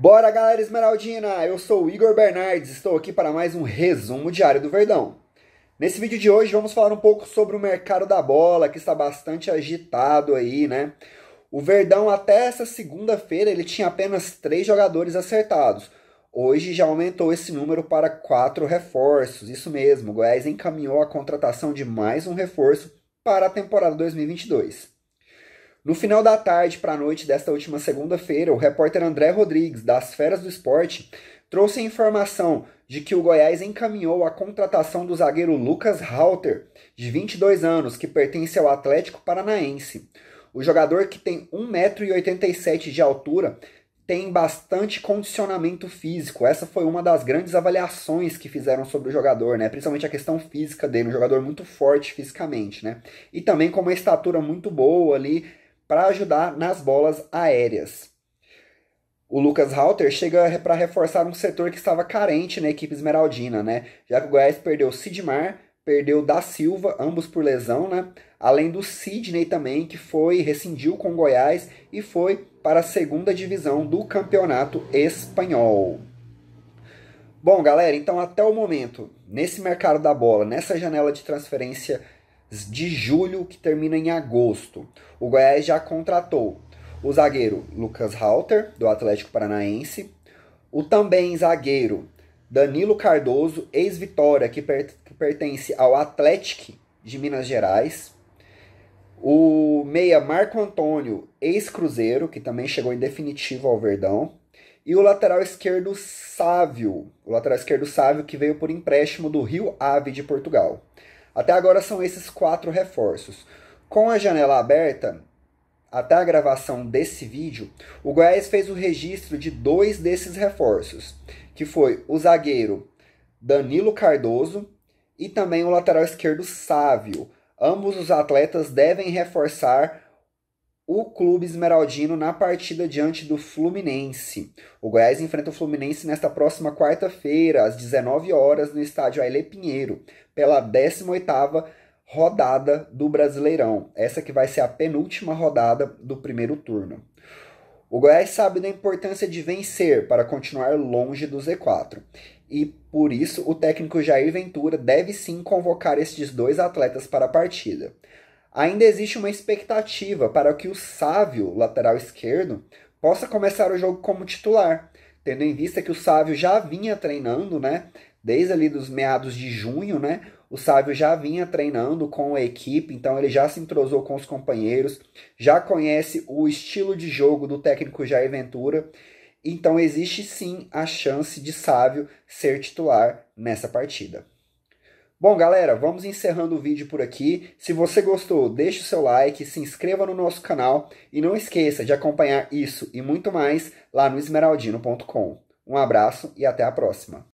Bora, galera esmeraldina! Eu sou o Igor Bernardes, estou aqui para mais um resumo diário do Verdão. Nesse vídeo de hoje vamos falar um pouco sobre o mercado da bola, que está bastante agitado aí, né? O Verdão até essa segunda-feira ele tinha apenas três jogadores acertados. Hoje já aumentou esse número para quatro reforços. Isso mesmo, o Goiás encaminhou a contratação de mais um reforço para a temporada 2022. No final da tarde para a noite desta última segunda-feira, o repórter André Rodrigues, das Feras do Esporte, trouxe a informação de que o Goiás encaminhou a contratação do zagueiro Lucas Halter, de 22 anos, que pertence ao Atlético Paranaense. O jogador, que tem 1,87m de altura, tem bastante condicionamento físico. Essa foi uma das grandes avaliações que fizeram sobre o jogador, né? Principalmente a questão física dele, um jogador muito forte fisicamente, né? E também com uma estatura muito boa ali, para ajudar nas bolas aéreas. O Lucas Halter chega para reforçar um setor que estava carente na equipe esmeraldina, né? Já que o Goiás perdeu Sidmar, perdeu da Silva, ambos por lesão, né? Além do Sidney também, que foi rescindiu com o Goiás e foi para a segunda divisão do Campeonato Espanhol. Bom, galera, então até o momento, nesse mercado da bola, nessa janela de transferência de julho, que termina em agosto. O Goiás já contratou o zagueiro Lucas Halter, do Atlético Paranaense, o também zagueiro Danilo Cardoso, ex-Vitória, que, per que pertence ao Atlético de Minas Gerais, o meia Marco Antônio, ex-Cruzeiro, que também chegou em definitivo ao Verdão. E o lateral esquerdo Sávio, o lateral esquerdo Sávio que veio por empréstimo do Rio Ave de Portugal. Até agora são esses quatro reforços. Com a janela aberta, até a gravação desse vídeo, o Goiás fez o registro de dois desses reforços, que foi o zagueiro Danilo Cardoso e também o lateral esquerdo Sávio. Ambos os atletas devem reforçar o clube esmeraldino na partida diante do Fluminense. O Goiás enfrenta o Fluminense nesta próxima quarta-feira, às 19 horas, no estádio Aile Pinheiro, pela 18ª rodada do Brasileirão. Essa que vai ser a penúltima rodada do primeiro turno. O Goiás sabe da importância de vencer para continuar longe do Z4. E por isso o técnico Jair Ventura deve sim convocar estes dois atletas para a partida. Ainda existe uma expectativa para que o Sávio, lateral esquerdo, possa começar o jogo como titular, tendo em vista que o Sávio já vinha treinando, né? Desde ali dos meados de junho, né? O Sávio já vinha treinando com a equipe, então ele já se entrosou com os companheiros, já conhece o estilo de jogo do técnico Jair Ventura. Então existe sim a chance de Sávio ser titular nessa partida. Bom, galera, vamos encerrando o vídeo por aqui. Se você gostou, deixe o seu like, se inscreva no nosso canal e não esqueça de acompanhar isso e muito mais lá no esmeraldino.com. Um abraço e até a próxima.